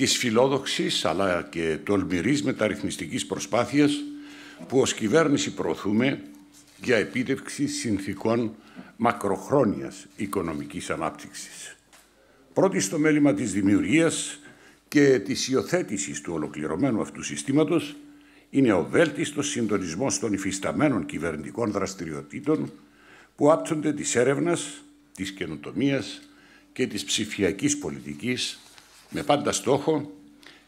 της φιλόδοξης αλλά και τολμηρής μεταρρυθμιστικής προσπάθειας που ως κυβέρνηση προωθούμε για επίτευξη συνθήκων μακροχρόνιας οικονομικής ανάπτυξης. Πρώτη στο μέλημα της δημιουργίας και της υιοθέτησης του ολοκληρωμένου αυτού συστήματος είναι ο βέλτιστος συντονισμός των υφισταμένων κυβερνητικών δραστηριοτήτων που άπτονται της έρευνας, της καινοτομίας και της ψηφιακής πολιτικής με πάντα στόχο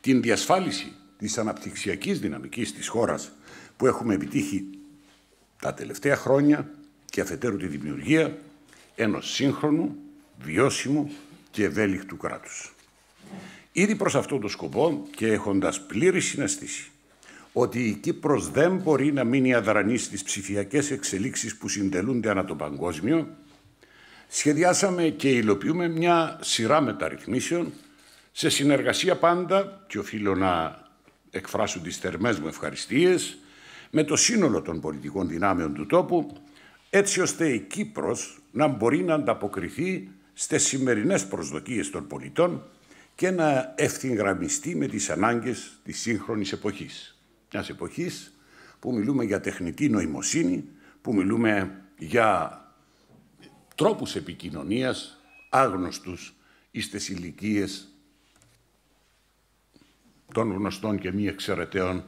την διασφάλιση της αναπτυξιακής δυναμικής της χώρας που έχουμε επιτύχει τα τελευταία χρόνια και αφετέρου τη δημιουργία ενός σύγχρονου, βιώσιμου και ευέλικτου κράτους. Ήδη προς αυτόν τον σκοπό και έχοντας πλήρη συναστήσει, ότι η Κύπρος δεν μπορεί να μείνει αδρανή στις ψηφιακές εξελίξεις που συντελούνται ανά το παγκόσμιο, σχεδιάσαμε και υλοποιούμε μια σειρά μεταρρυθμίσεων σε συνεργασία πάντα, και οφείλω να εκφράσω τις θερμές μου ευχαριστίες, με το σύνολο των πολιτικών δυνάμεων του τόπου, έτσι ώστε η Κύπρος να μπορεί να ανταποκριθεί στις σημερινές προσδοκίες των πολιτών και να ευθυγραμμιστεί με τις ανάγκες της σύγχρονης εποχής. Μιας εποχής που μιλούμε για τεχνητή νοημοσύνη, που μιλούμε για τρόπους επικοινωνίας άγνωστους εις τις ηλικίες των γνωστών και μη εξαιρεταίων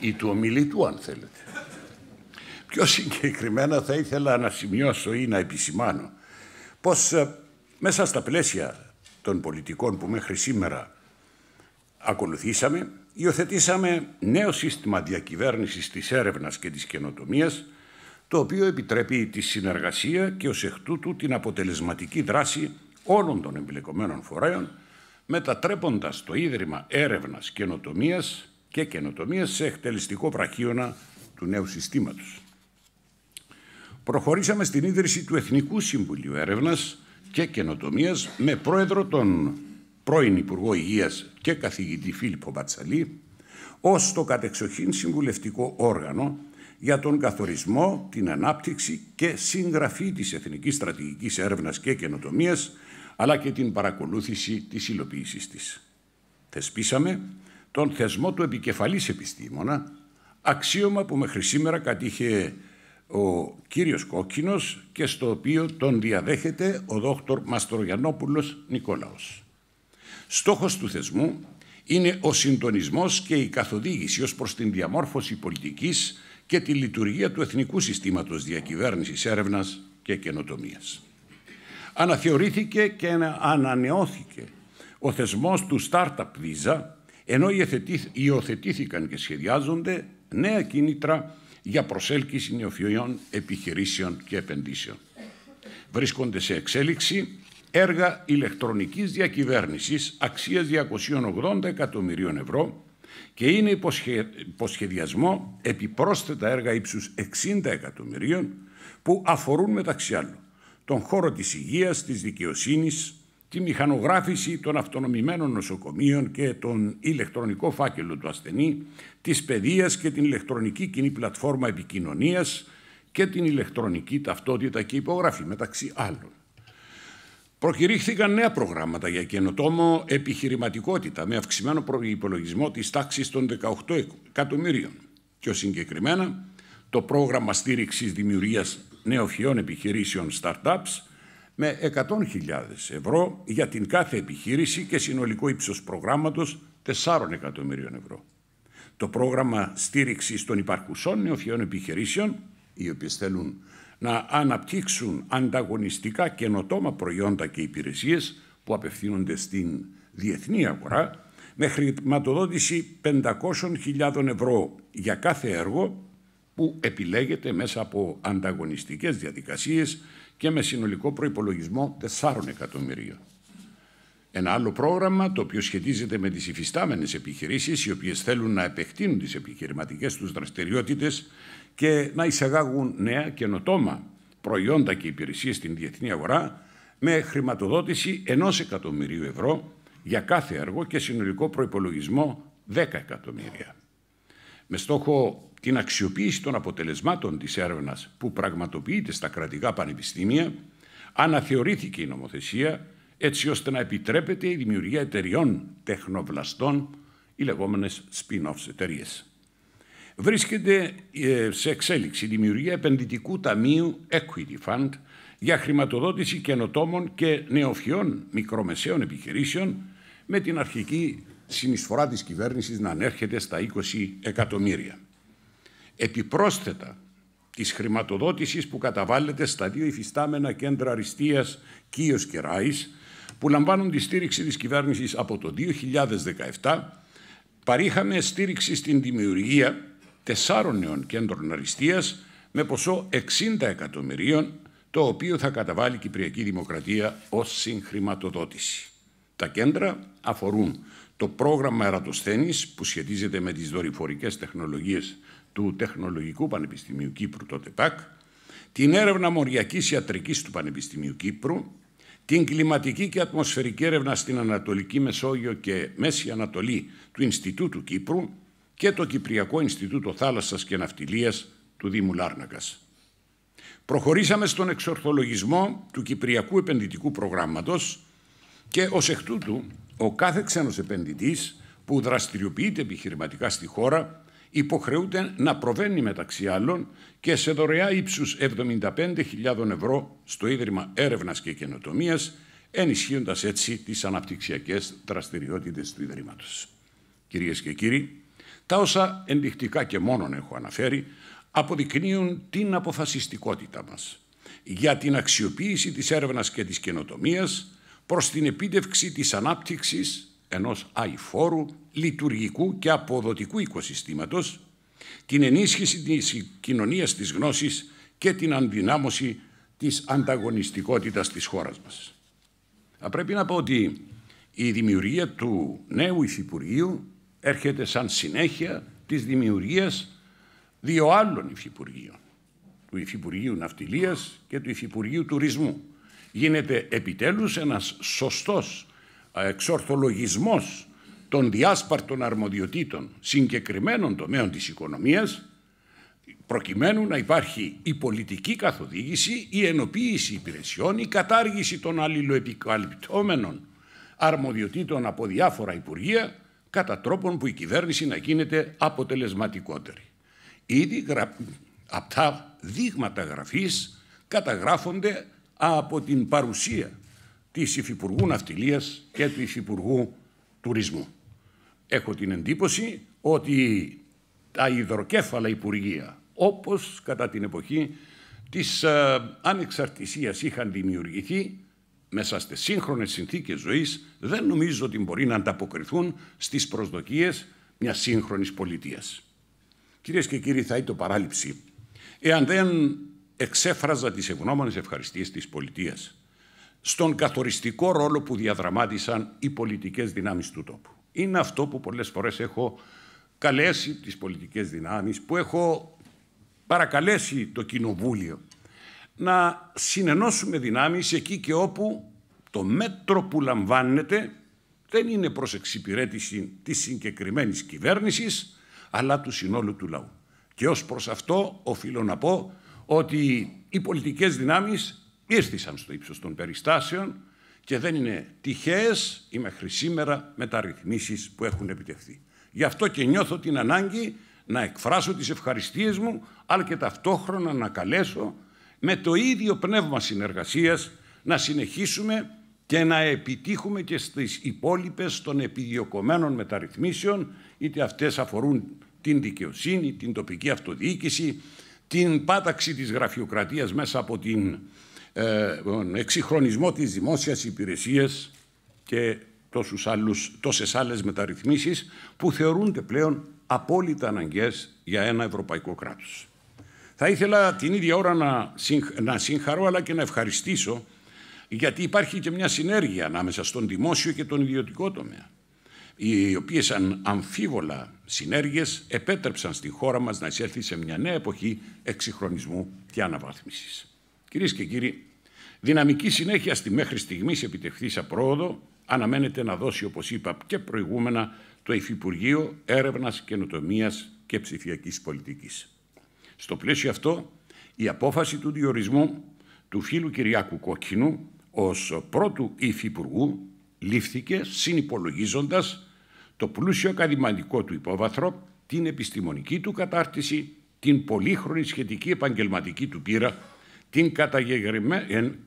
ή του ομιλητού, αν θέλετε. Πιο συγκεκριμένα θα ήθελα να σημειώσω ή να επισημάνω πως ε, μέσα στα πλαίσια των πολιτικών που μέχρι σήμερα ακολουθήσαμε, υιοθετήσαμε νέο σύστημα διακυβέρνησης της έρευνας και της καινοτομίας, το οποίο επιτρέπει τη συνεργασία και ως εκ τούτου την αποτελεσματική δράση όλων των εμπλεκομένων φορέων μετατρέποντας το Ίδρυμα Έρευνας Καινοτομίας και Καινοτομίας σε εκτελεστικό βραχίωνα του νέου συστήματος. Προχωρήσαμε στην ίδρυση του Εθνικού Συμβουλίου Έρευνας και Καινοτομίας με πρόεδρο τον πρώην Υπουργό Υγείας και καθηγητή Φίλιππο Μπατσαλή ως το κατεξοχήν συμβουλευτικό όργανο για τον καθορισμό, την ανάπτυξη και συγγραφή της Εθνικής Στρατηγικής Έρευνας και Καινοτομίας αλλά και την παρακολούθηση της υλοποίησης της. Θεσπίσαμε τον θεσμό του επικεφαλής επιστήμονα, αξίωμα που μέχρι σήμερα κατήχε ο κύριος Κόκκινος και στο οποίο τον διαδέχεται ο δόκτωρ Μαστρογιανόπουλος Νικόλαος. Στόχος του θεσμού είναι ο συντονισμός και η καθοδήγηση ως προς την διαμόρφωση πολιτικής και τη λειτουργία του Εθνικού Συστήματος Διακυβέρνησης Έρευνας και Καινοτομίας αναθεωρήθηκε και ανανεώθηκε ο θεσμός του Startup Visa, ενώ υιοθετήθηκαν και σχεδιάζονται νέα κίνητρα για προσέλκυση νεοφιωιών επιχειρήσεων και επενδύσεων. Βρίσκονται σε εξέλιξη έργα ηλεκτρονικής διακυβέρνησης αξίας 280 εκατομμυρίων ευρώ και είναι υποσχεδιασμό επιπρόσθετα έργα ύψους 60 εκατομμυρίων που αφορούν μεταξύ άλλων τον χώρο της υγείας, της δικαιοσύνης, τη μηχανογράφηση των αυτονομημένων νοσοκομείων και τον ηλεκτρονικό φάκελο του ασθενή, της παιδείας και την ηλεκτρονική κοινή πλατφόρμα επικοινωνίας και την ηλεκτρονική ταυτότητα και υπογραφή, μεταξύ άλλων. Προκηρύχθηκαν νέα προγράμματα για καινοτόμο επιχειρηματικότητα με αυξημένο προϋπολογισμό της τάξης των 18 εκατομμυρίων. Πιο συγκεκριμένα, το πρόγραμμα στήριξης δημιουργίας νεοφιών επιχειρήσεων startups με 100.000 ευρώ για την κάθε επιχείρηση και συνολικό ύψος προγράμματος 4 εκατομμυρίων ευρώ. Το πρόγραμμα στήριξης των υπαρχουσών νεοφιών επιχειρήσεων, οι οποίες θέλουν να αναπτύξουν ανταγωνιστικά καινοτόμα προϊόντα και υπηρεσίες που απευθύνονται στην διεθνή αγορά, με χρηματοδότηση 500.000 ευρώ για κάθε έργο που επιλέγεται μέσα από ανταγωνιστικές διαδικασίες και με συνολικό προϋπολογισμό 4 εκατομμυρίων. Ένα άλλο πρόγραμμα, το οποίο σχετίζεται με τις υφιστάμενες επιχειρήσεις, οι οποίες θέλουν να επεκτείνουν τις επιχειρηματικές τους δραστηριότητες και να εισαγάγουν νέα καινοτόμα προϊόντα και υπηρεσίες στην διεθνή αγορά, με χρηματοδότηση 1 εκατομμυρίου ευρώ για κάθε έργο και συνολικό προϋπολογισμό 10 εκατομμύρια. Με στόχο την αξιοποίηση των αποτελεσμάτων της έρευνας που πραγματοποιείται στα κρατικά πανεπιστήμια, αναθεωρήθηκε η νομοθεσία έτσι ώστε να επιτρέπεται η δημιουργία εταιριών τεχνοβλαστών, οι λεγόμενες spin-offs εταιρείες. Βρίσκεται ε, σε εξέλιξη η δημιουργία επενδυτικού ταμείου Equity Fund για χρηματοδότηση καινοτόμων και νεοφιών μικρομεσαίων επιχειρήσεων με την αρχική συνεισφορά της κυβέρνησης να ανέρχεται στα 20 εκατομμύρια επιπρόσθετα της χρηματοδότησης που καταβάλλεται στα δύο υφιστάμενα κέντρα αριστείας Κίος και Ράης, που λαμβάνουν τη στήριξη της κυβέρνησης από το 2017, παρήχαμε στήριξη στην δημιουργία τεσσάρων νέων κέντρων αριστείας με ποσό 60 εκατομμυρίων, το οποίο θα καταβάλει η Κυπριακή Δημοκρατία ως συγχρηματοδότηση. Τα κέντρα αφορούν το πρόγραμμα Ερατοσθένης που σχετίζεται με τις δορυφορικές τεχνολογίες του Τεχνολογικού Πανεπιστημίου Κύπρου, τότε ΤΕΠΑΚ, την έρευνα μοριακής ιατρικής του Πανεπιστημίου Κύπρου, την κλιματική και ατμοσφαιρική έρευνα στην Ανατολική Μεσόγειο και Μέση Ανατολή του Ινστιτούτου Κύπρου και το Κυπριακό Ινστιτούτο Θάλασσας και Ναυτιλίας του Δήμου Λάρνακας. Προχωρήσαμε στον εξορθολογισμό του Κυπριακού Επενδυτικού Προγράμματος και ως εκ τούτου ο κάθε ξένος επενδυτής που δραστηριοποιείται επιχειρηματικά στη χώρα υποχρεούνται να προβαίνει μεταξύ άλλων και σε δωρεά ύψους 75.000 ευρώ στο Ίδρυμα Έρευνας και Καινοτομίας, ενισχύοντας έτσι τις αναπτυξιακές δραστηριότητες του Ιδρύματος. Κυρίες και κύριοι, τα όσα ενδεικτικά και μόνον έχω αναφέρει, αποδεικνύουν την αποφασιστικότητα μας για την αξιοποίηση της έρευνας και της καινοτομίας προς την επίτευξη της ανάπτυξης ενός αηφόρου, λειτουργικού και αποδοτικού οικοσυστήματος, την ενίσχυση της κοινωνίας της γνώσης και την ανδυνάμωση της ανταγωνιστικότητας της χώρας μας. Θα πρέπει να πω ότι η δημιουργία του νέου Υφυπουργείου έρχεται σαν συνέχεια της δημιουργίας δύο άλλων Υφυπουργείων, του Υφυπουργείου Ναυτιλίας και του Υφυπουργείου Τουρισμού. Γίνεται επιτέλους ένας σωστός εξορθολογισμός των διάσπαρτων αρμοδιοτήτων συγκεκριμένων τομέων της οικονομίας προκειμένου να υπάρχει η πολιτική καθοδήγηση, η ενοποίηση υπηρεσιών, η κατάργηση των αλληλοεπικαλυπτόμενων αρμοδιοτήτων από διάφορα Υπουργεία κατά τρόπον που η κυβέρνηση να γίνεται αποτελεσματικότερη. Ήδη αυτά δείγματα γραφής καταγράφονται από την παρουσία Της Υφυπουργού Ναυτιλίας και του Υφυπουργού Τουρισμού. Έχω την εντύπωση ότι τα υδροκέφαλα Υπουργεία, όπως κατά την εποχή της ανεξαρτησία ανεξαρτησίας είχαν δημιουργηθεί, μέσα στις σύγχρονες συνθήκες ζωής, δεν νομίζω ότι μπορεί να ανταποκριθούν στις προσδοκίες μιας σύγχρονης πολιτείας. Κυρίες και κύριοι, θα το παράληψη εάν δεν εξέφραζα τις ευγνώμονες ευχαριστίες της πολιτείας στον καθοριστικό ρόλο που διαδραμάτισαν οι πολιτικές δυνάμεις του τόπου. Είναι αυτό που πολλές φορές έχω καλέσει τις πολιτικές δυνάμεις, που έχω παρακαλέσει το Κοινοβούλιο να συνενώσουμε δυνάμεις εκεί και όπου το μέτρο που λαμβάνεται δεν είναι προς εξυπηρέτηση της συγκεκριμένης κυβέρνησης, αλλά του συνόλου του λαού. Και ως προς αυτό οφείλω να πω ότι οι πολιτικές δυνάμεις ήρθησαν στο ύψος των περιστάσεων και δεν είναι τυχαίες ή μέχρι σήμερα μεταρρυθμίσεις που έχουν επιτευχθεί. Γι' αυτό και νιώθω την ανάγκη να εκφράσω τις ευχαριστίες μου, αλλά και ταυτόχρονα να καλέσω με το ίδιο πνεύμα συνεργασίας να συνεχίσουμε και να επιτύχουμε και στις υπόλοιπες των επιδιωκομένων μεταρρυθμίσεων, είτε αυτές αφορούν την δικαιοσύνη, την τοπική αυτοδιοίκηση, την πάταξη της γραφειοκρατίας μέσα από την ε, λοιπόν, εξυγχρονισμό της δημόσιας υπηρεσίας και τόσους άλλους, τόσες άλλες μεταρρυθμίσεις που θεωρούνται πλέον απόλυτα αναγκαίες για ένα ευρωπαϊκό κράτος. Θα ήθελα την ίδια ώρα να, συγχαρώ αλλά και να ευχαριστήσω γιατί υπάρχει και μια συνέργεια ανάμεσα στον δημόσιο και τον ιδιωτικό τομέα οι οποίες αν, αμφίβολα συνέργειες επέτρεψαν στη χώρα μας να εισέλθει σε μια νέα εποχή εξυγχρονισμού και αναβάθμισης. Κυρίες και κύριοι, δυναμική συνέχεια στη μέχρι στιγμής επιτευχθήσα πρόοδο αναμένεται να δώσει, όπως είπα και προηγούμενα, το Υφυπουργείο Έρευνας, Καινοτομίας και Ψηφιακής Πολιτικής. Στο πλαίσιο αυτό, η απόφαση του διορισμού του φίλου Κυριάκου Κόκκινου ως πρώτου υφυπουργού λήφθηκε συνυπολογίζοντας το πλούσιο ακαδημαϊκό του υπόβαθρο, την επιστημονική του κατάρτιση, την πολύχρονη σχετική επαγγελματική του πείρα την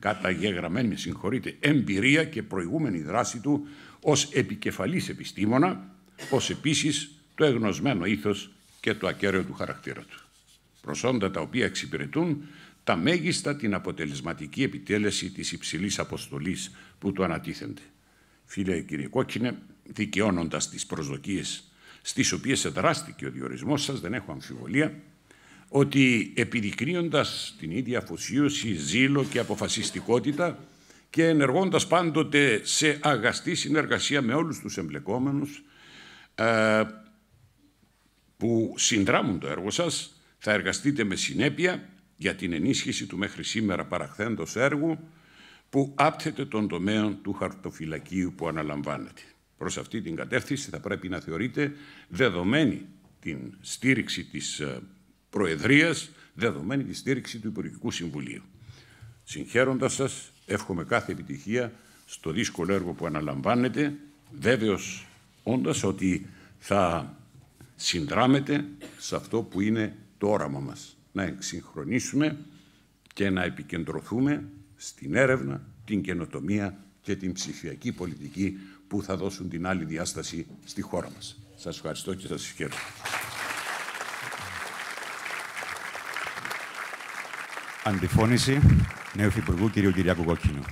καταγεγραμμένη συγχωρείτε, εμπειρία και προηγούμενη δράση του ως επικεφαλής επιστήμονα, ως επίσης το εγνωσμένο ήθος και το ακέραιο του χαρακτήρα του. Προσόντα τα οποία εξυπηρετούν τα μέγιστα την αποτελεσματική επιτέλεση της υψηλής αποστολής που του ανατίθενται. Φίλε κύριε Κόκκινε, δικαιώνοντας τις προσδοκίες στις οποίες εδράστηκε ο διορισμός σας, δεν έχω αμφιβολία, ότι επιδεικνύοντας την ίδια αφοσίωση, ζήλο και αποφασιστικότητα και ενεργώντας πάντοτε σε αγαστή συνεργασία με όλους τους εμπλεκόμενους ε, που συνδράμουν το έργο σας, θα εργαστείτε με συνέπεια για την ενίσχυση του μέχρι σήμερα παραχθέντος έργου που άπτεται των τομέων του χαρτοφυλακίου που αναλαμβάνεται. Προς αυτή την κατεύθυνση θα πρέπει να θεωρείτε δεδομένη την στήριξη της ε, Προεδρίας, δεδομένη τη στήριξη του Υπουργικού Συμβουλίου. Συγχαίροντας σας, εύχομαι κάθε επιτυχία στο δύσκολο έργο που αναλαμβάνετε, βέβαιος όντας ότι θα συνδράμετε σε αυτό που είναι το όραμα μας. Να εξυγχρονίσουμε και να επικεντρωθούμε στην έρευνα, την καινοτομία και την ψηφιακή πολιτική που θα δώσουν την άλλη διάσταση στη χώρα μας. Σας ευχαριστώ και σας ευχαριστώ. Αντιφώνηση νέου Υπουργού, κ. Κυριάκου Κόκκινου.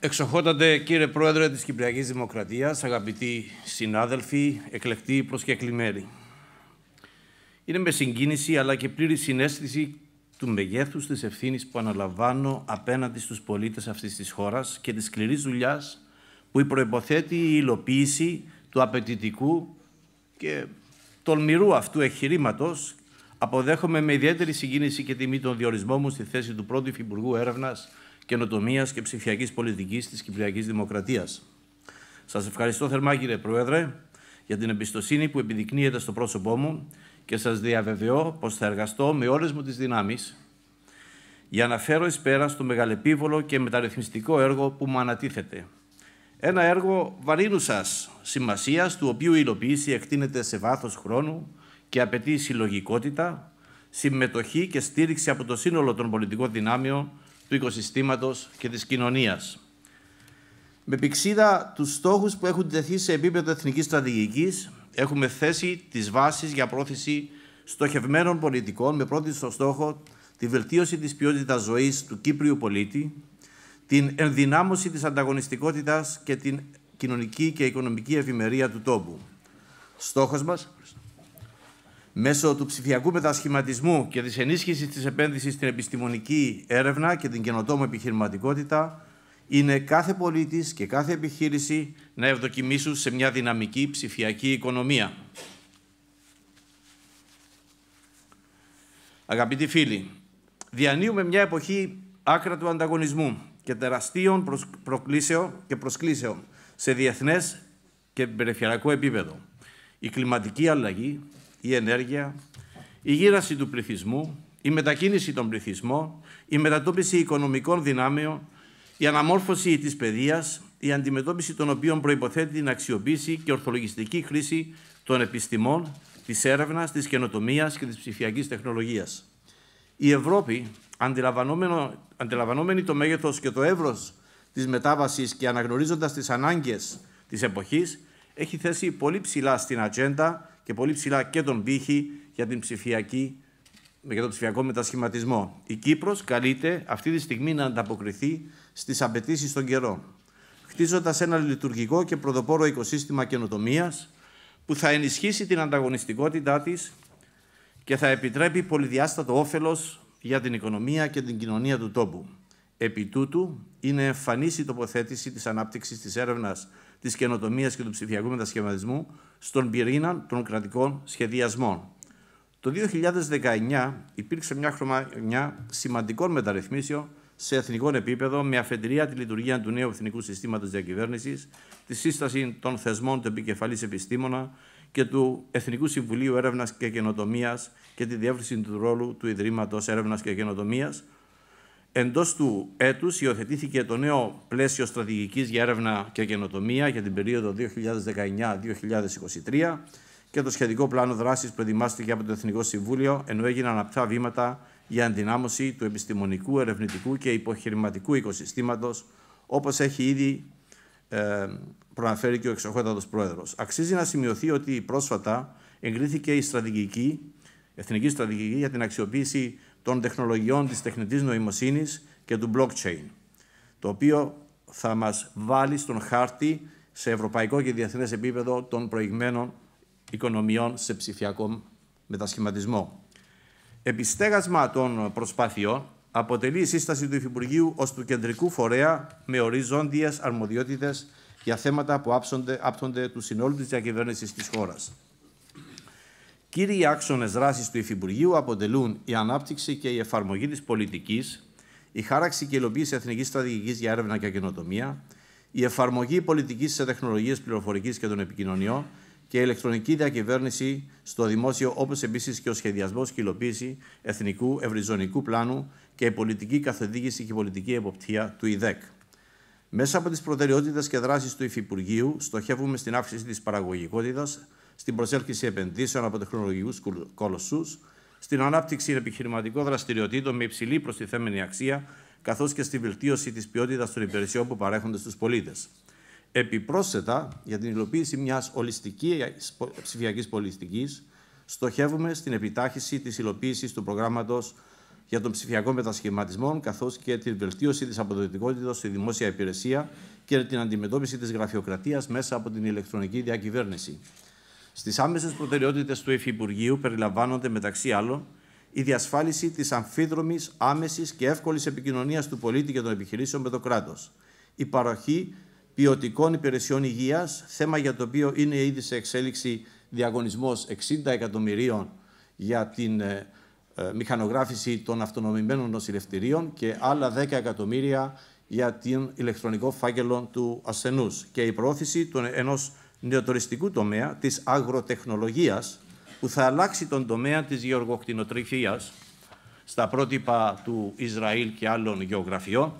Εξοχότατε κύριε Πρόεδρε της Κυπριακής Δημοκρατίας, αγαπητοί συνάδελφοι, εκλεκτοί προσκεκλημένοι. Είναι με συγκίνηση αλλά και πλήρη συνέστηση του μεγέθους της ευθύνης που αναλαμβάνω απέναντι στους πολίτες αυτής της χώρας και της σκληρής δουλειάς που προϋποθέτει η υλοποίηση του απαιτητικού και τολμηρού αυτού εγχειρήματο. Αποδέχομαι με ιδιαίτερη συγκίνηση και τιμή τον διορισμό μου στη θέση του πρώτου Υφυπουργού Έρευνας, Καινοτομίας και Ψηφιακής Πολιτικής της Κυπριακής Δημοκρατίας. Σας ευχαριστώ θερμά, κύριε Πρόεδρε, για την εμπιστοσύνη που επιδεικνύεται στο πρόσωπό μου και σας διαβεβαιώ πως θα εργαστώ με όλες μου τις δυνάμεις για να φέρω εις πέρα στο μεγαλεπίβολο και μεταρρυθμιστικό έργο που μου ανατίθεται. Ένα έργο βαρύνουσας σημασίας, του οποίου η υλοποίηση εκτείνεται σε βάθος χρόνου και απαιτεί συλλογικότητα, συμμετοχή και στήριξη από το σύνολο των πολιτικών δυνάμεων του οικοσυστήματος και της κοινωνίας. Με πηξίδα τους στόχους που έχουν τεθεί σε επίπεδο εθνικής στρατηγικής έχουμε θέσει τις βάσεις για πρόθεση στοχευμένων πολιτικών με πρώτη στο στόχο τη βελτίωση της ποιότητας ζωής του Κύπριου πολίτη, την ενδυνάμωση της ανταγωνιστικότητας και την κοινωνική και οικονομική ευημερία του τόπου. Στόχος μας, μέσω του ψηφιακού μετασχηματισμού και της ενίσχυσης της επένδυσης στην επιστημονική έρευνα και την καινοτόμο επιχειρηματικότητα, είναι κάθε πολίτης και κάθε επιχείρηση να ευδοκιμήσουν σε μια δυναμική ψηφιακή οικονομία. Αγαπητοί φίλοι, διανύουμε μια εποχή άκρα του ανταγωνισμού και τεραστίων προκλήσεων και προσκλήσεων σε διεθνές και περιφερειακό επίπεδο. Η κλιματική αλλαγή, η ενέργεια, η γύραση του πληθυσμού, η μετακίνηση των πληθυσμών, η μετατόπιση οικονομικών δυνάμεων, η αναμόρφωση της παιδείας, η αντιμετώπιση των οποίων προϋποθέτει την αξιοποίηση και ορθολογιστική χρήση των επιστημών, της έρευνας, της καινοτομίας και της ψηφιακής τεχνολογίας. Η Ευρώπη, αντιλαμβανόμενη το μέγεθος και το εύρος της μετάβασης και αναγνωρίζοντας τις ανάγκες της εποχής, έχει θέσει πολύ ψηλά στην ατζέντα και πολύ ψηλά και τον πύχη για την ψηφιακή για τον ψηφιακό μετασχηματισμό. Η Κύπρος καλείται αυτή τη στιγμή να ανταποκριθεί στις απαιτήσεις των καιρών, χτίζοντας ένα λειτουργικό και προδοπόρο οικοσύστημα καινοτομίας που θα ενισχύσει την ανταγωνιστικότητά της και θα επιτρέπει πολυδιάστατο όφελος για την οικονομία και την κοινωνία του τόπου. Επί τούτου, είναι εμφανής η τοποθέτηση της ανάπτυξης της έρευνας, της καινοτομίας και του ψηφιακού μετασχηματισμού στον πυρήνα των κρατικών σχεδιασμών. Το 2019 υπήρξε μια χρονιά σημαντικών μεταρρυθμίσεων σε εθνικό επίπεδο με αφεντηρία τη λειτουργία του νέου εθνικού συστήματος διακυβέρνησης, τη σύσταση των θεσμών του επικεφαλής επιστήμονα και του Εθνικού Συμβουλίου Έρευνας και Καινοτομίας και τη διεύρυνση του ρόλου του Ιδρύματος Έρευνας και Καινοτομίας. Εντός του έτους υιοθετήθηκε το νέο πλαίσιο στρατηγικής για έρευνα και καινοτομία για την περίοδο 2019-2023 και το σχετικό πλάνο δράσης που ετοιμάστηκε από το Εθνικό Συμβούλιο, ενώ έγιναν απτά βήματα για ενδυνάμωση του επιστημονικού, ερευνητικού και υποχειρηματικού οικοσυστήματος, όπως έχει ήδη ε, προαναφέρει και ο εξοχότατος πρόεδρος. Αξίζει να σημειωθεί ότι πρόσφατα εγκρίθηκε η στρατηγική, εθνική στρατηγική για την αξιοποίηση των τεχνολογιών της τεχνητής νοημοσύνης και του blockchain, το οποίο θα μας βάλει στον χάρτη σε ευρωπαϊκό και διεθνές επίπεδο των προηγμένων οικονομιών σε ψηφιακό μετασχηματισμό. Επιστέγασμα των προσπάθειών αποτελεί η σύσταση του Υφυπουργείου ως του κεντρικού φορέα με οριζόντιες αρμοδιότητες για θέματα που άψονται, άπτονται του συνόλου της διακυβέρνησης της χώρας. Κύριοι άξονες δράσης του Υφυπουργείου αποτελούν η ανάπτυξη και η εφαρμογή της πολιτικής, η χάραξη και υλοποίηση εθνικής στρατηγικής για έρευνα και καινοτομία, η εφαρμογή πολιτικής σε τεχνολογίες πληροφορικής και των επικοινωνιών, και η ηλεκτρονική διακυβέρνηση στο δημόσιο, όπως επίσης και ο σχεδιασμός και υλοποίηση εθνικού ευρυζωνικού πλάνου και η πολιτική καθοδήγηση και η πολιτική εποπτεία του ΙΔΕΚ. Μέσα από τις προτεραιότητες και δράσεις του Υφυπουργείου, στοχεύουμε στην αύξηση της παραγωγικότητας, στην προσέλκυση επενδύσεων από τεχνολογικούς κολοσσού, στην ανάπτυξη επιχειρηματικών δραστηριοτήτων με υψηλή προστιθέμενη αξία, καθώς και στη βελτίωση της ποιότητας των υπηρεσιών που παρέχονται στους πολίτες. Επιπρόσθετα, για την υλοποίηση μιας ολιστικής ψηφιακής πολιτικής, στοχεύουμε στην επιτάχυση της υλοποίησης του προγράμματος για τον ψηφιακό μετασχηματισμό, καθώς και την βελτίωση της αποδοτικότητας στη δημόσια υπηρεσία και την αντιμετώπιση της γραφειοκρατίας μέσα από την ηλεκτρονική διακυβέρνηση. Στις άμεσες προτεραιότητες του Υφυπουργείου περιλαμβάνονται, μεταξύ άλλων, η διασφάλιση της αμφίδρομης, άμεσης και εύκολης επικοινωνίας του πολίτη και των επιχειρήσεων με το κράτος, η παροχή ποιοτικών υπηρεσιών υγείας, θέμα για το οποίο είναι ήδη σε εξέλιξη διαγωνισμός 60 εκατομμυρίων για την ε, ε, μηχανογράφηση των αυτονομημένων νοσηλευτηρίων και άλλα 10 εκατομμύρια για την ηλεκτρονικό φάκελο του ασθενούς και η προώθηση του ενός νεοτοριστικού τομέα της αγροτεχνολογίας που θα αλλάξει τον τομέα της γεωργοκτηνοτροφίας στα πρότυπα του Ισραήλ και άλλων γεωγραφιών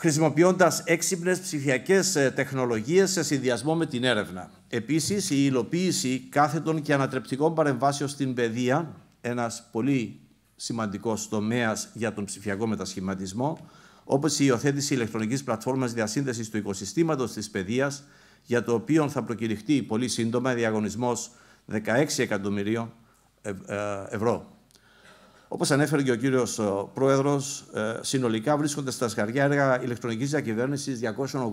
χρησιμοποιώντας έξυπνες ψηφιακές ε, τεχνολογίες σε συνδυασμό με την έρευνα. Επίσης, η υλοποίηση κάθετων και ανατρεπτικών παρεμβάσεων στην παιδεία, ένας πολύ σημαντικός τομέας για τον ψηφιακό μετασχηματισμό, όπως η υιοθέτηση ηλεκτρονικής πλατφόρμας διασύνδεσης του οικοσυστήματος της παιδείας, για το οποίο θα προκηρυχτεί πολύ σύντομα διαγωνισμός 16 εκατομμυρίων ε, ευρώ. Όπως ανέφερε και ο κύριος Πρόεδρος, ε, συνολικά βρίσκονται στα σκαριά έργα ηλεκτρονικής διακυβέρνησης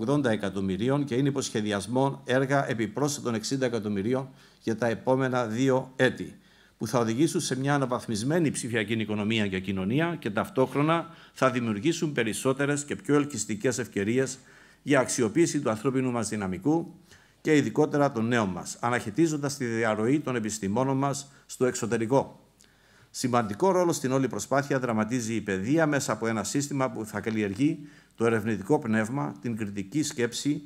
280 εκατομμυρίων και είναι υποσχεδιασμό έργα επιπρόσθετων 60 εκατομμυρίων για τα επόμενα δύο έτη, που θα οδηγήσουν σε μια αναβαθμισμένη ψηφιακή οικονομία και κοινωνία και ταυτόχρονα θα δημιουργήσουν περισσότερες και πιο ελκυστικές ευκαιρίες για αξιοποίηση του ανθρώπινου μας δυναμικού και ειδικότερα των νέων μας, αναχαιτίζοντας τη διαρροή των επιστημόνων μας στο εξωτερικό. Σημαντικό ρόλο στην όλη προσπάθεια δραματίζει η παιδεία μέσα από ένα σύστημα που θα καλλιεργεί το ερευνητικό πνεύμα, την κριτική σκέψη,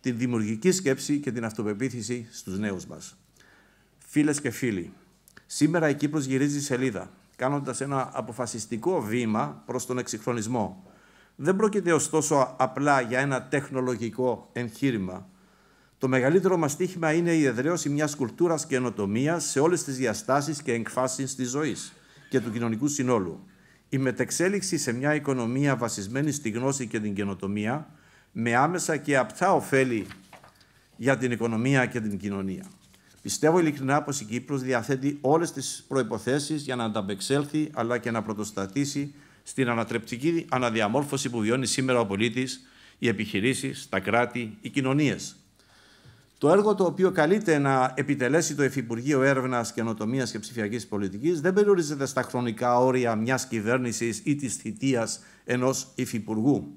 την δημιουργική σκέψη και την αυτοπεποίθηση στους νέους μας. Φίλες και φίλοι, σήμερα η Κύπρος γυρίζει σελίδα, κάνοντας ένα αποφασιστικό βήμα προς τον εξυγχρονισμό. Δεν πρόκειται ωστόσο απλά για ένα τεχνολογικό εγχείρημα. Το μεγαλύτερο μας στίχημα είναι η εδραίωση μιας κουλτούρας καινοτομίας σε όλες τις διαστάσεις και εκφάσεις της ζωής και του κοινωνικού συνόλου. Η μετεξέλιξη σε μια οικονομία βασισμένη στη γνώση και την καινοτομία με άμεσα και απτά ωφέλη για την οικονομία και την κοινωνία. Πιστεύω ειλικρινά πως η Κύπρος διαθέτει όλες τις προποθέσει για να ανταπεξέλθει αλλά και να πρωτοστατήσει στην ανατρεπτική αναδιαμόρφωση που βιώνει σήμερα ο πολίτης, οι επιχειρήσεις, τα κράτη, οι κοινωνίες. Το έργο το οποίο καλείται να επιτελέσει το Υφυπουργείο Έρευνας, Καινοτομίας και Ψηφιακής Πολιτικής δεν περιορίζεται στα χρονικά όρια μιας κυβέρνησης ή της θητείας ενός Υφυπουργού.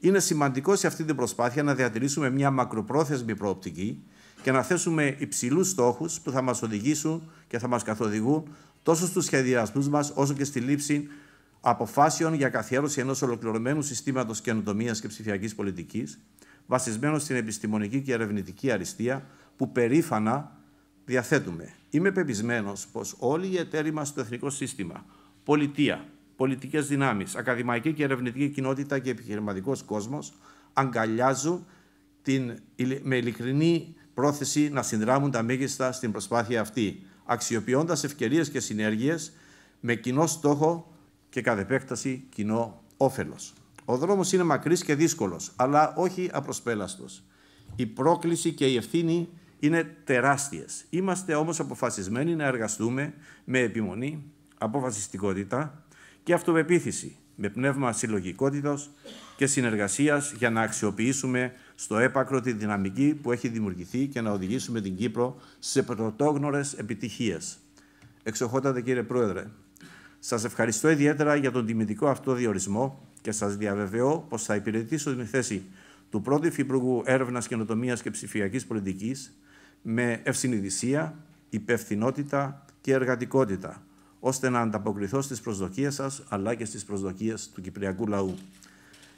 Είναι σημαντικό σε αυτή την προσπάθεια να διατηρήσουμε μια μακροπρόθεσμη προοπτική και να θέσουμε υψηλούς στόχους που θα μας οδηγήσουν και θα μας καθοδηγούν τόσο στους σχεδιασμούς μας όσο και στη λήψη αποφάσεων για καθιέρωση ενός ολοκληρωμένου συστήματος καινοτομίας και ψηφιακής πολιτικής βασισμένο στην επιστημονική και ερευνητική αριστεία που περήφανα διαθέτουμε. Είμαι πεπισμένος πως όλοι οι εταίροι μας στο εθνικό σύστημα, πολιτεία, πολιτικές δυνάμεις, ακαδημαϊκή και ερευνητική κοινότητα και επιχειρηματικός κόσμος αγκαλιάζουν την, με ειλικρινή πρόθεση να συνδράμουν τα μέγιστα στην προσπάθεια αυτή, αξιοποιώντας ευκαιρίες και συνέργειες με κοινό στόχο και κατ' επέκταση κοινό όφελος. Ο δρόμος είναι μακρύς και δύσκολος, αλλά όχι απροσπέλαστος. Η πρόκληση και η ευθύνη είναι τεράστιες. Είμαστε όμως αποφασισμένοι να εργαστούμε με επιμονή, αποφασιστικότητα και αυτοπεποίθηση, με πνεύμα συλλογικότητας και συνεργασίας για να αξιοποιήσουμε στο έπακρο τη δυναμική που έχει δημιουργηθεί και να οδηγήσουμε την Κύπρο σε πρωτόγνωρες επιτυχίες. Εξοχότατε κύριε Πρόεδρε, σας ευχαριστώ ιδιαίτερα για τον τιμητικό αυτό διορισμό και σας διαβεβαιώ πως θα υπηρετήσω την θέση του πρώτου Υφυπουργού Έρευνας, Καινοτομίας και Ψηφιακής Πολιτικής με ευσυνειδησία, υπευθυνότητα και εργατικότητα, ώστε να ανταποκριθώ στις προσδοκίες σας αλλά και στις προσδοκίες του Κυπριακού λαού.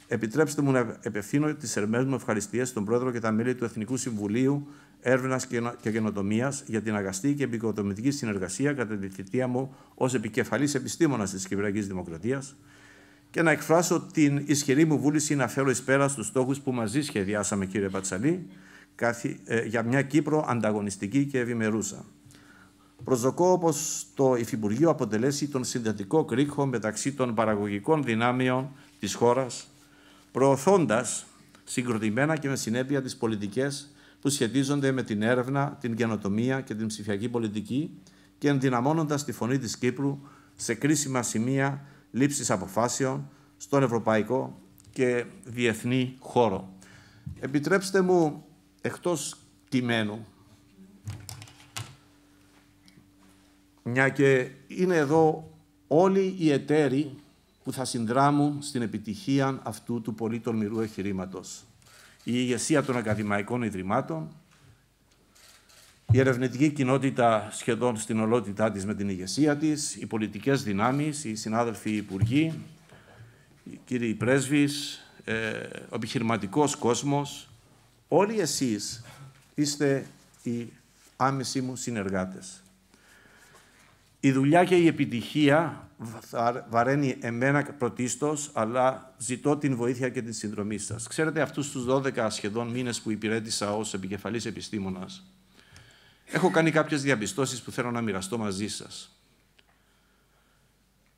Επιτρέψτε μου να επευθύνω τις ερμές μου ευχαριστίες στον Πρόεδρο και τα μέλη του Εθνικού Συμβουλίου Έρευνας και Καινοτομίας για την αγαστή και επικοδομητική συνεργασία κατά τη θητεία μου ως επικεφαλής επιστήμονας της Κυπριακής Δημοκρατίας και να εκφράσω την ισχυρή μου βούληση να φέρω εις πέρα στους στόχους που μαζί σχεδιάσαμε, κύριε Πατσαλή, ε, για μια Κύπρο ανταγωνιστική και ευημερούσα. Προσδοκώ όπως το Υφυπουργείο αποτελέσει τον συντατικό κρίκο μεταξύ των παραγωγικών δυνάμεων της χώρας, προωθώντας συγκροτημένα και με συνέπεια τις πολιτικές που σχετίζονται με την έρευνα, την καινοτομία και την ψηφιακή πολιτική και ενδυναμώνοντας τη φωνή της Κύπρου σε κρίσιμα σημεία λήψης αποφάσεων στον ευρωπαϊκό και διεθνή χώρο. Επιτρέψτε μου, εκτός κειμένου, μια και είναι εδώ όλοι οι εταίροι που θα συνδράμουν στην επιτυχία αυτού του πολύ τολμηρού εγχειρήματος. Η ηγεσία των ακαδημαϊκών ιδρυμάτων, η ερευνητική κοινότητα σχεδόν στην ολότητά της με την ηγεσία της, οι πολιτικές δυνάμεις, οι συνάδελφοι υπουργοί, οι κύριοι πρέσβεις, ε, ο επιχειρηματικός κόσμος, όλοι εσείς είστε οι άμεσοι μου συνεργάτες. Η δουλειά και η επιτυχία βαραίνει εμένα πρωτίστως, αλλά ζητώ την βοήθεια και την συνδρομή σας. Ξέρετε αυτούς τους 12 σχεδόν μήνες που υπηρέτησα ως επικεφαλής επιστήμονας, έχω κάνει κάποιες διαπιστώσεις που θέλω να μοιραστώ μαζί σας.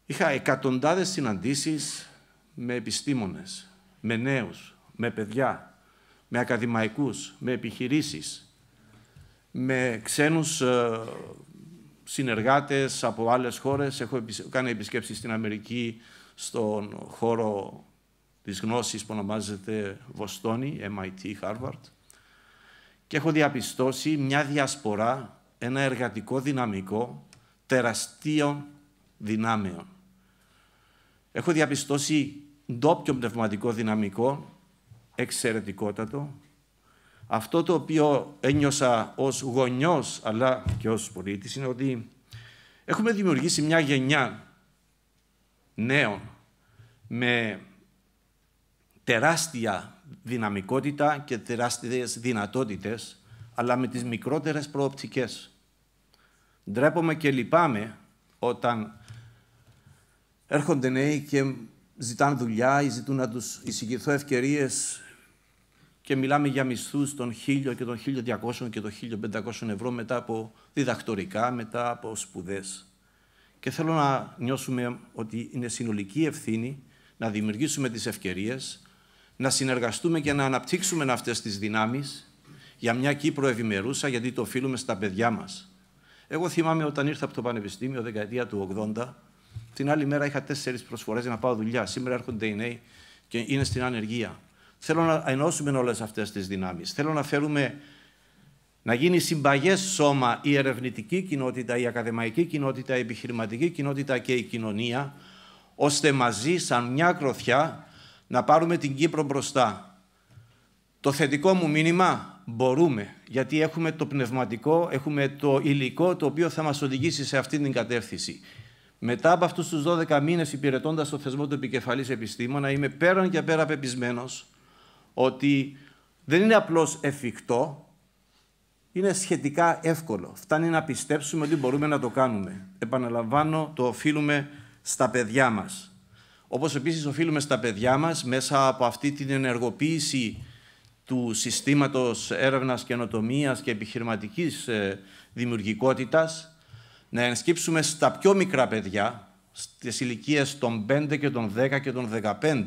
Είχα εκατοντάδες συναντήσεις με επιστήμονες, με νέους, με παιδιά, με ακαδημαϊκούς, με επιχειρήσεις, με ξένους ε, συνεργάτες από άλλες χώρες. Έχω κάνει επισκέψεις στην Αμερική, στον χώρο της γνώσης που ονομάζεται Βοστόνη, MIT, Harvard και έχω διαπιστώσει μια διασπορά, ένα εργατικό δυναμικό τεραστίων δυνάμεων. Έχω διαπιστώσει ντόπιο πνευματικό δυναμικό, εξαιρετικότατο. Αυτό το οποίο ένιωσα ως γονιός, αλλά και ως πολίτης, είναι ότι έχουμε δημιουργήσει μια γενιά νέων με τεράστια δυναμικότητα και τεράστιες δυνατότητες, αλλά με τις μικρότερες προοπτικές. Ντρέπομαι και λυπάμαι όταν έρχονται νέοι και ζητάνε δουλειά ή ζητούν να τους εισηγηθώ ευκαιρίες και μιλάμε για μισθούς των 1.000 και των 1.200 και των 1.500 ευρώ μετά από διδακτορικά, μετά από σπουδές. Και θέλω να νιώσουμε ότι είναι συνολική ευθύνη να δημιουργήσουμε τις ευκαιρίες να συνεργαστούμε και να αναπτύξουμε αυτές τις δυνάμεις για μια Κύπρο ευημερούσα, γιατί το οφείλουμε στα παιδιά μας. Εγώ θυμάμαι όταν ήρθα από το Πανεπιστήμιο, δεκαετία του 80, την άλλη μέρα είχα τέσσερις προσφορές για να πάω δουλειά. Σήμερα έρχονται οι νέοι και είναι στην ανεργία. Θέλω να ενώσουμε όλες αυτές τις δυνάμεις. Θέλω να φέρουμε να γίνει συμπαγές σώμα η ερευνητική κοινότητα, η ακαδημαϊκή κοινότητα, η επιχειρηματική κοινότητα και η κοινωνία, ώστε μαζί, σαν μια κροθιά, να πάρουμε την Κύπρο μπροστά. Το θετικό μου μήνυμα μπορούμε, γιατί έχουμε το πνευματικό, έχουμε το υλικό το οποίο θα μας οδηγήσει σε αυτή την κατεύθυνση. Μετά από αυτούς τους 12 μήνες υπηρετώντας το θεσμό του επικεφαλής επιστήμονα, είμαι πέραν και πέρα πεπισμένος ότι δεν είναι απλώς εφικτό, είναι σχετικά εύκολο. Φτάνει να πιστέψουμε ότι μπορούμε να το κάνουμε. Επαναλαμβάνω, το οφείλουμε στα παιδιά μας. Όπως επίσης οφείλουμε στα παιδιά μας μέσα από αυτή την ενεργοποίηση του συστήματος έρευνας, καινοτομίας και επιχειρηματικής ε, δημιουργικότητας, να ενσκύψουμε στα πιο μικρά παιδιά, στις ηλικίες των 5 και των 10 και των 15,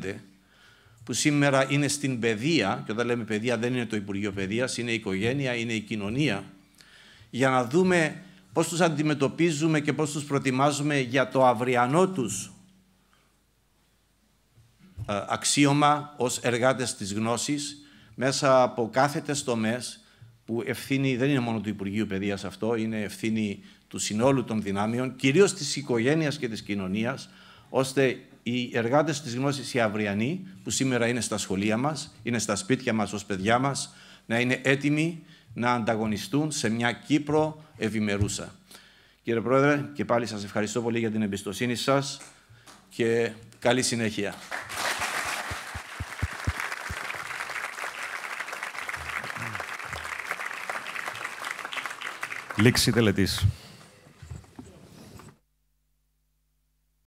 που σήμερα είναι στην παιδεία, και όταν λέμε παιδεία δεν είναι το Υπουργείο Παιδείας, είναι η οικογένεια, είναι η κοινωνία, για να δούμε πώς τους αντιμετωπίζουμε και πώς τους προετοιμάζουμε για το αυριανό τους ε, αξίωμα ως εργάτες της γνώσης μέσα από κάθετες τομές που ευθύνη δεν είναι μόνο του Υπουργείου Παιδείας αυτό, είναι ευθύνη του συνόλου των δυνάμεων, κυρίως της οικογένειας και της κοινωνίας, ώστε οι εργάτες της γνώσης οι αυριανοί, που σήμερα είναι στα σχολεία μας, είναι στα σπίτια μας ως παιδιά μας, να είναι έτοιμοι να ανταγωνιστούν σε μια Κύπρο ευημερούσα. Κύριε Πρόεδρε, και πάλι σας ευχαριστώ πολύ για την εμπιστοσύνη σας και καλή συνέχεια. Λήξη τελετής.